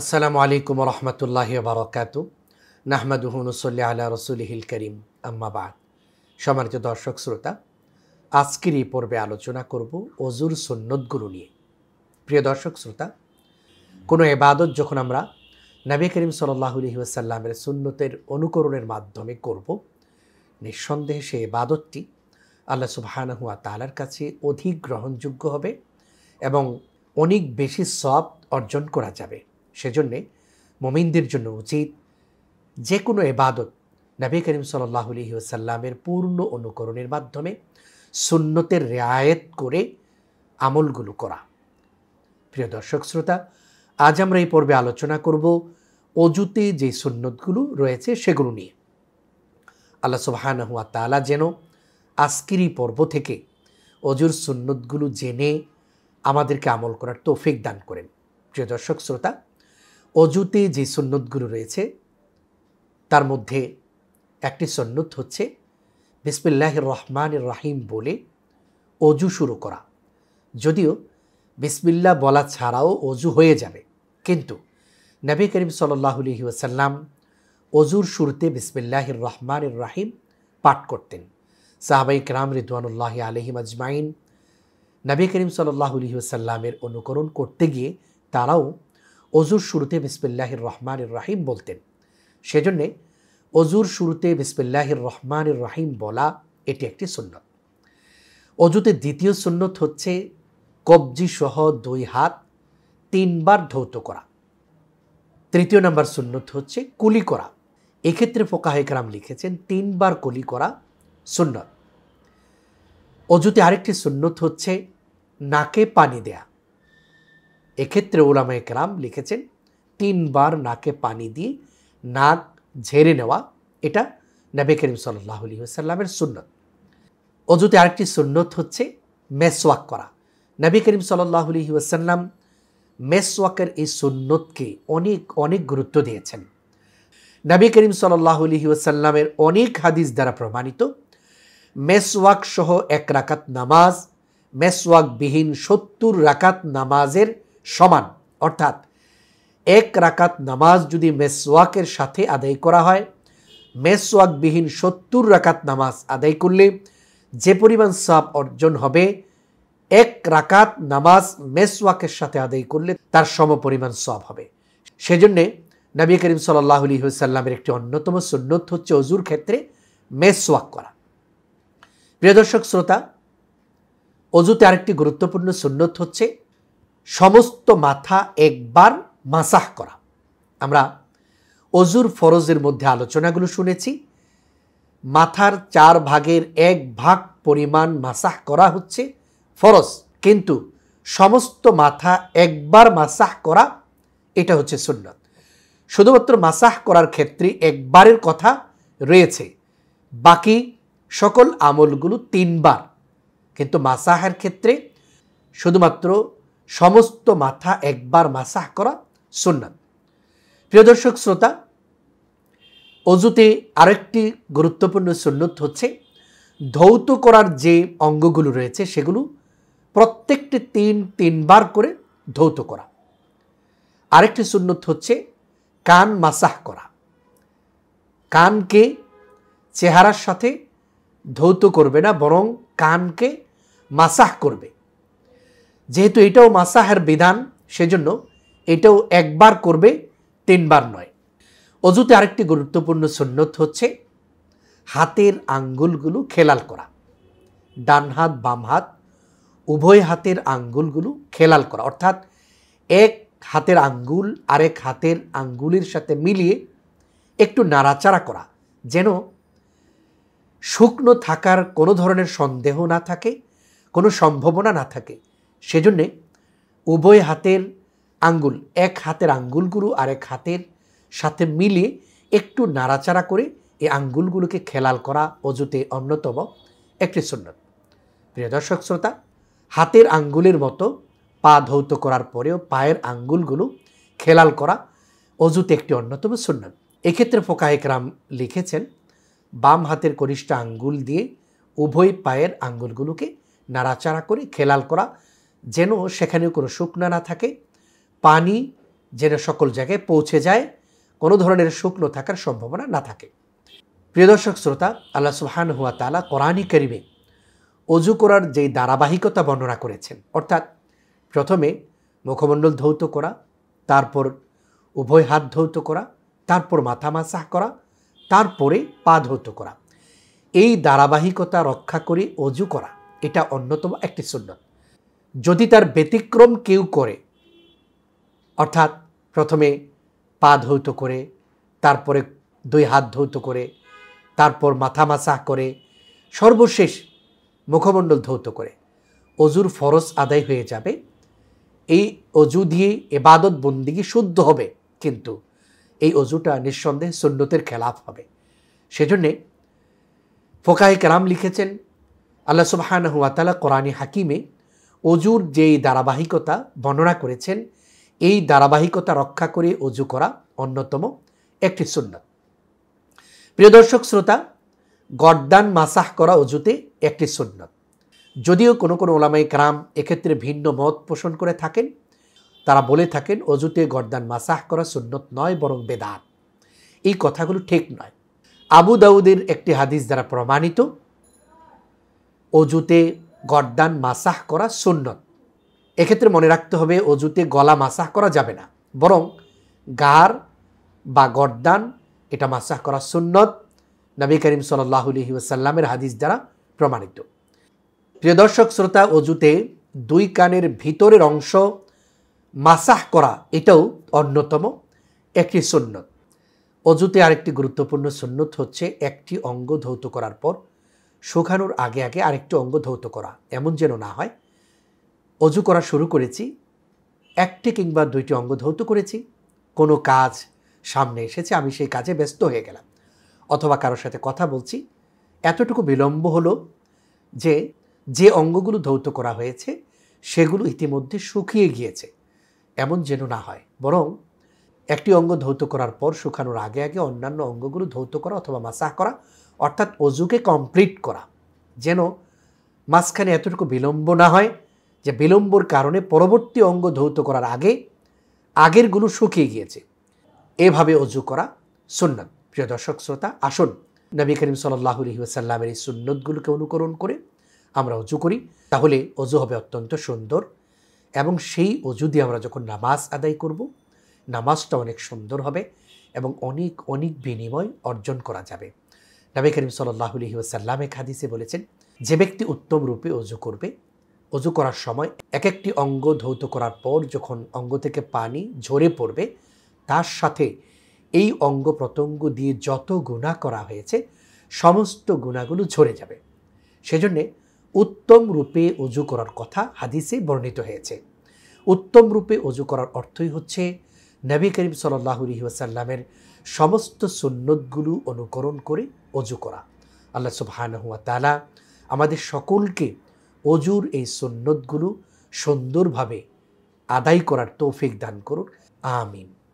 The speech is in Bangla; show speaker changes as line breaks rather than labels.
আসসালামু আলাইকুম রহমতুল্লাহ বারকাত নাহমাদুহনুসল্লি রসুল রসুলহিল করিম আম্মাবাদ সম্মানিত দর্শক শ্রোতা আজকের এই পর্বে আলোচনা করব অজুর সুন্নতগুলো নিয়ে প্রিয় দর্শক শ্রোতা কোনো এবাদত যখন আমরা নবী করিম সাল্লাহলি সাল্লামের সুন্নতের অনুকরণের মাধ্যমে করব নিঃসন্দেহে সে এবাদতটি আল্লাহ সুবাহানহুয়া তালার কাছে অধিক গ্রহণযোগ্য হবে এবং অনেক বেশি সব অর্জন করা যাবে সেজন্যে মোমিনদের জন্য উচিত যে কোনো এবাদত নবী করিম সাল্লাহ আলহি পূর্ণ অনুকরণের মাধ্যমে সুন্নতের রেয়ায়েত করে আমলগুলো করা প্রিয় দর্শক শ্রোতা আজ আমরা এই পর্বে আলোচনা করব অজুতে যে সুন্নতগুলো রয়েছে সেগুলো নিয়ে আল্লাহ সুবাহান হুয়া তালা যেন আজকের এই পর্ব থেকে অজুর সুন্নতগুলো জেনে আমাদেরকে আমল করার তৌফিক দান করেন প্রিয় দর্শক শ্রোতা অজুতে যে সন্ন্যতগুলো রয়েছে তার মধ্যে একটি সন্ন্যত হচ্ছে বিসমিল্লাহ রহমান রাহিম বলে অজু শুরু করা যদিও বিসমিল্লা বলা ছাড়াও অজু হয়ে যাবে কিন্তু নবী করিম সাল্লাহ আলহি ওসাল্লাম অজুর শুরুতে বিসমিল্লাহ রহমান রাহিম পাঠ করতেন সাহাবাই রাম রিদুয়ানুল্লাহ আলহিম আজমাইন নবী করিম সাল্লাহ আলহি ওসাল্লামের অনুকরণ করতে গিয়ে তারাও অজুর শুরুতে বিসমিল্লাহির রহমানির রাহিম বলতেন সেজন্যে অজুর শুরুতে বিসমিল্লাহির রহমানির রাহিম বলা এটি একটি সুন্নত অজুতে দ্বিতীয় সুন্নত হচ্ছে কবজি সহ দুই হাত তিনবার ধৌত করা তৃতীয় নাম্বার সুন্নত হচ্ছে কুলি করা এক্ষেত্রে ফোকাহেকরাম লিখেছেন তিনবার কুলি করা সুন্নত অজুতে আরেকটি সুন্নত হচ্ছে নাকে পানি দেয়া এক্ষেত্রে ওলামায় একরাম লিখেছেন তিনবার নাকে পানি দিয়ে নাক ঝেড়ে নেওয়া এটা নবী করিম সাল্লাহ আলী সাল্লামের সুন্নত অজুতে আরেকটি সুন্নত হচ্ছে মেসওয়াক করা নবী করিম সাল্লাহ আলী ওয়াসাল্লাম মেসওয়াকের এই সুন্নতকে অনেক অনেক গুরুত্ব দিয়েছেন নবী করিম সাল্লাহ আলী ওয়াসাল্লামের অনেক হাদিস দ্বারা প্রমাণিত মেসওয়াক সহ এক রাকাত নামাজ মেসওয়াকবিহীন সত্তর রাকাত নামাজের সমান অর্থাৎ এক রাকাত নামাজ যদি মেসওয়াকের সাথে আদায় করা হয় মেসওয়াকবিহীন সত্তর রাকাত নামাজ আদায় করলে যে পরিমাণ সাপ অর্জন হবে এক রাকাত নামাজ মেসওয়াকের সাথে আদায় করলে তার সম পরিমাণ সব হবে সেজন্যে নবী করিম সাল্লাহ আলী সাল্লামের একটি অন্যতম সুন্নত হচ্ছে অজুর ক্ষেত্রে মেসওয়াক করা প্রিয় দর্শক শ্রোতা অজুতে আরেকটি গুরুত্বপূর্ণ সুন্নত হচ্ছে সমস্ত মাথা একবার মাসাহ করা আমরা অজুর ফরজের মধ্যে আলোচনাগুলো শুনেছি মাথার চার ভাগের এক ভাগ পরিমাণ মাসাহ করা হচ্ছে ফরজ কিন্তু সমস্ত মাথা একবার মাসাহ করা এটা হচ্ছে সুন্নত শুধুমাত্র মাসাহ করার ক্ষেত্রে একবারের কথা রয়েছে বাকি সকল আমলগুলো তিনবার কিন্তু মাসাহের ক্ষেত্রে শুধুমাত্র সমস্ত মাথা একবার মাসাহ করা সুন্নাত প্রিয় দর্শক শ্রোতা অজুতে আরেকটি গুরুত্বপূর্ণ সুন্নত হচ্ছে ধৌত করার যে অঙ্গগুলো রয়েছে সেগুলো প্রত্যেকটি তিন তিনবার করে ধৌত করা আরেকটি সুন্নত হচ্ছে কান মাসাহ করা কানকে চেহারার সাথে ধৌত করবে না বরং কানকে মাসাহ করবে যেহেতু এটাও মাসাহের বিধান সেজন্য এটাও একবার করবে তিনবার নয় অজুতে আরেকটি গুরুত্বপূর্ণ সুন্নত হচ্ছে হাতের আঙ্গুলগুলো খেলাল করা ডান হাত বাম হাত উভয় হাতের আঙ্গুলগুলো খেলাল করা অর্থাৎ এক হাতের আঙ্গুল আরেক হাতের আঙ্গুলির সাথে মিলিয়ে একটু নাড়াচাড়া করা যেন শুকনো থাকার কোনো ধরনের সন্দেহ না থাকে কোনো সম্ভাবনা না থাকে সেজন্যে উভয় হাতের আঙ্গুল এক হাতের আঙ্গুলগুলো আর এক হাতের সাথে মিলিয়ে একটু নাড়াচাড়া করে এই আঙ্গুলগুলোকে খেলাল করা অজুতে অন্যতম একটি সুন্নত প্রিয় দর্শক শ্রোতা হাতের আঙ্গুলের মতো পা ধৌত করার পরেও পায়ের আঙ্গুলগুলো খেলাল করা অজুতে একটি অন্যতম সুন্নত এক্ষেত্রে রাম লিখেছেন বাম হাতের কনিষ্ঠ আঙ্গুল দিয়ে উভয় পায়ের আঙ্গুলগুলোকে নাড়াচাড়া করে খেলাল করা যেন সেখানে কোনো শুকনা না থাকে পানি যেন সকল জায়গায় পৌঁছে যায় কোনো ধরনের শুকনো থাকার সম্ভাবনা না থাকে প্রিয় দর্শক শ্রোতা আল্লাহ সুহান হুয়া তালা কোরআনই করিমে অজু করার যেই ধারাবাহিকতা বর্ণনা করেছেন অর্থাৎ প্রথমে মুখমণ্ডল ধৌত করা তারপর উভয় হাত ধৌত করা তারপর মাথা মাসাহ করা তারপরে পা ধৌত করা এই ধারাবাহিকতা রক্ষা করে অজু করা এটা অন্যতম একটি সুন্নত যদি তার ব্যতিক্রম কেউ করে অর্থাৎ প্রথমে পা ধৌত করে তারপরে দুই হাত ধৌত করে তারপর মাথা মাসা করে সর্বশেষ মুখমণ্ডল ধৌত করে অজুর ফরজ আদায় হয়ে যাবে এই অজু দিয়ে এবাদত বন্দিগি শুদ্ধ হবে কিন্তু এই অজুটা নিঃসন্দেহে সুন্নতের খেলাফ হবে সেজন্যে ফোকাহে কেরাম লিখেছেন আল্লাহ সুবাহান হুয়াতালা কোরআনী হাকিমে অজুর যেই ধারাবাহিকতা বর্ণনা করেছেন এই ধারাবাহিকতা রক্ষা করে অজু করা অন্যতম একটি সুন্নত প্রিয় দর্শক শ্রোতা গড্ডান মাসাহ করা অজুতে একটি সুন্নত যদিও কোনো কোনো ওলামাই গ্রাম এক্ষেত্রে ভিন্ন মত পোষণ করে থাকেন তারা বলে থাকেন অজুতে গড্ডান মাসাহ করা সুন্নত নয় বরং বেদাত এই কথাগুলো ঠিক নয় আবু দাউদের একটি হাদিস দ্বারা প্রমাণিত অজুতে গর্দান মাসাহ করা সুন্নত এক্ষেত্রে মনে রাখতে হবে অজুতে গলা মাসাহ করা যাবে না বরং গার বা গর্দান এটা মাসাহ করা সুন্নত নবী করিম সাল্লাহলি ওসাল্লামের হাদিস দ্বারা প্রমাণিত প্রিয় দর্শক শ্রোতা অজুতে দুই কানের ভিতরের অংশ মাসাহ করা এটাও অন্যতম একটি সুন্নত অজুতে আরেকটি গুরুত্বপূর্ণ সুন্নত হচ্ছে একটি অঙ্গ ধৌত করার পর শুকানোর আগে আগে আরেকটি অঙ্গ ধৌত করা এমন যেন না হয় অজু করা শুরু করেছি একটি কিংবা দুইটি অঙ্গ ধৌত করেছি কোনো কাজ সামনে এসেছে আমি সেই কাজে ব্যস্ত হয়ে গেলাম অথবা কারোর সাথে কথা বলছি এতটুকু বিলম্ব হলো যে যে অঙ্গগুলো ধৌত করা হয়েছে সেগুলো ইতিমধ্যে শুকিয়ে গিয়েছে এমন যেন না হয় বরং একটি অঙ্গ ধৌত করার পর শুকানোর আগে আগে অন্যান্য অঙ্গগুলো ধৌত করা অথবা মাসাহ করা অর্থাৎ অজুকে কমপ্লিট করা যেন মাঝখানে এতটুকু বিলম্ব না হয় যে বিলম্বর কারণে পরবর্তী অঙ্গ ধৌত করার আগে আগেরগুলো শুকিয়ে গিয়েছে এভাবে অজু করা সুন্নত প্রিয় দর্শক শ্রোতা আসুন নবী করিম সাল্লাহ আলহিউসাল্লামের এই সুন্নতগুলোকে অনুকরণ করে আমরা অজু করি তাহলে অজু হবে অত্যন্ত সুন্দর এবং সেই অজু দিয়ে আমরা যখন নামাজ আদায় করব নামাজটা অনেক সুন্দর হবে এবং অনেক অনেক বিনিময় অর্জন করা যাবে নবী করিম সাল্লাহলি ওসাল্লাম এক হাদিসে বলেছেন যে ব্যক্তি উত্তম রূপে অজু করবে অজু করার সময় এক একটি অঙ্গ ধৌত করার পর যখন অঙ্গ থেকে পানি ঝরে পড়বে তার সাথে এই অঙ্গ প্রত্যঙ্গ দিয়ে যত গুণা করা হয়েছে সমস্ত গুণাগুলো ঝরে যাবে সেজন্যে উত্তম রূপে অজু করার কথা হাদিসে বর্ণিত হয়েছে উত্তম রূপে অজু করার অর্থই হচ্ছে নবী করিম সাল্লাহ ওয়াসাল্লামের সমস্ত সুন্নতগুলো অনুকরণ করে অজু করা আল্লাহ সুবাহানহুয়া তালা আমাদের সকলকে অজুর এই সুন্নতগুলো সুন্দরভাবে আদায় করার তৌফিক দান করুন আমিন